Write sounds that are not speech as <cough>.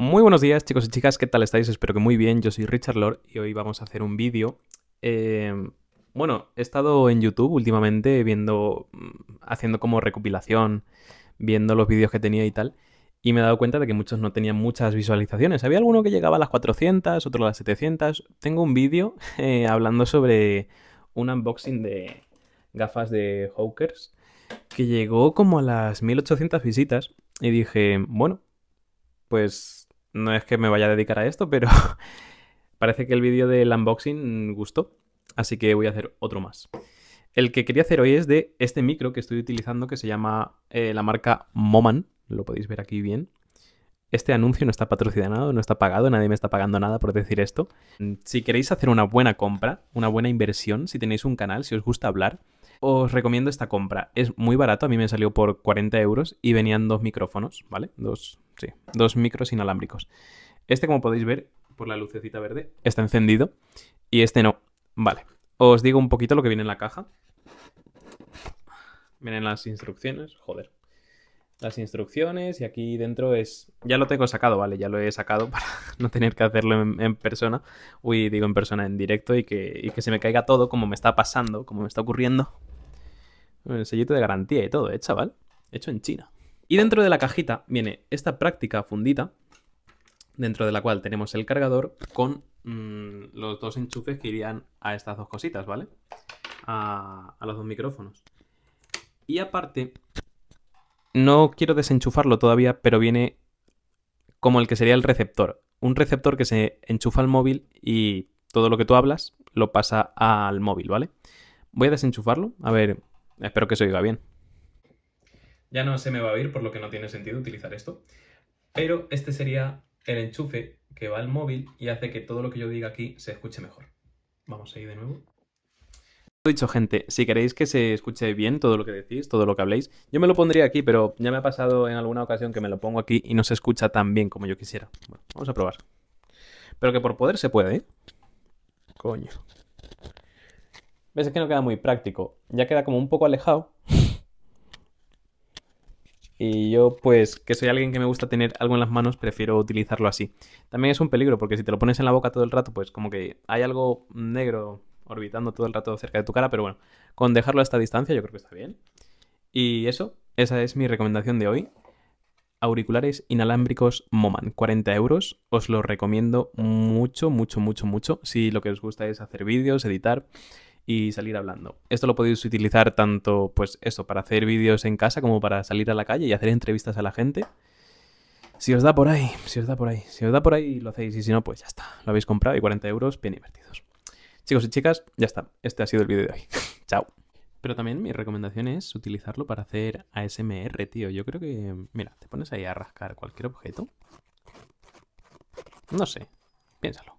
Muy buenos días chicos y chicas, ¿qué tal estáis? Espero que muy bien, yo soy Richard Lord y hoy vamos a hacer un vídeo. Eh, bueno, he estado en YouTube últimamente viendo, mm, haciendo como recopilación, viendo los vídeos que tenía y tal, y me he dado cuenta de que muchos no tenían muchas visualizaciones. Había alguno que llegaba a las 400, otro a las 700. Tengo un vídeo <laughs> eh, hablando sobre un unboxing de gafas de Hawkers que llegó como a las 1800 visitas y dije, bueno, pues no es que me vaya a dedicar a esto, pero <laughs> parece que el vídeo del unboxing gustó, así que voy a hacer otro más. El que quería hacer hoy es de este micro que estoy utilizando que se llama eh, la marca Moman, lo podéis ver aquí bien. Este anuncio no está patrocinado, no está pagado, nadie me está pagando nada por decir esto. Si queréis hacer una buena compra, una buena inversión, si tenéis un canal, si os gusta hablar, os recomiendo esta compra. Es muy barato, a mí me salió por 40 euros y venían dos micrófonos, ¿vale? Dos, sí, dos micros inalámbricos. Este, como podéis ver por la lucecita verde, está encendido y este no. Vale, os digo un poquito lo que viene en la caja. Vienen las instrucciones, joder. Las instrucciones y aquí dentro es... Ya lo tengo sacado, ¿vale? Ya lo he sacado <laughs> para no tener que hacerlo en, persona. Uy, digo en persona, en directo y que, y que se me caiga todo como me está pasando, como me está ocurriendo. El sellito de garantía y todo, ¿eh, chaval? Hecho en China. Y dentro de la cajita viene esta práctica fundita, dentro de la cual tenemos el cargador con mm, los dos enchufes que irían a estas dos cositas, ¿vale? A, a los dos micrófonos. Y aparte, no quiero desenchufarlo todavía, pero viene como el que sería el receptor. Un receptor que se enchufa al móvil y todo lo que tú hablas lo pasa al móvil, ¿vale? Voy a desenchufarlo, a ver, espero que se oiga bien. Ya no se me va a oír, por lo que no tiene sentido utilizar esto. Pero este sería el enchufe que va al móvil y hace que todo lo que yo diga aquí se escuche mejor. Vamos a ir de nuevo. Dicho gente, si queréis que se escuche bien todo lo que decís, todo lo que habléis, yo me lo pondría aquí, pero ya me ha pasado en alguna ocasión que me lo pongo aquí y no se escucha tan bien como yo quisiera. vamos a probar. Pero que por poder se puede, ¿eh? Coño. ¿Ves? Es que no queda muy práctico. Ya queda como un poco alejado. Y yo, pues, que soy alguien que me gusta tener algo en las manos, prefiero utilizarlo así. También es un peligro, porque si te lo pones en la boca todo el rato, pues como que hay algo negro orbitando todo el rato cerca de tu cara, pero bueno, con dejarlo a esta distancia yo creo que está bien. Y eso, esa es mi recomendación de hoy. Auriculares inalámbricos Moman, 40 euros. Os lo recomiendo mucho, mucho, mucho, mucho. Si lo que os gusta es hacer vídeos, editar y salir hablando. Esto lo podéis utilizar tanto, pues eso, para hacer vídeos en casa como para salir a la calle y hacer entrevistas a la gente. Si os da por ahí, si os da por ahí, si os da por ahí, lo hacéis y si no, pues ya está. Lo habéis comprado y 40 euros, bien invertidos. Chicos y chicas, ya está. Este ha sido el vídeo de hoy. <laughs> Chao. Pero también mi recomendación es utilizarlo para hacer ASMR, tío. Yo creo que, mira, te pones ahí a rascar cualquier objeto. No sé, piénsalo.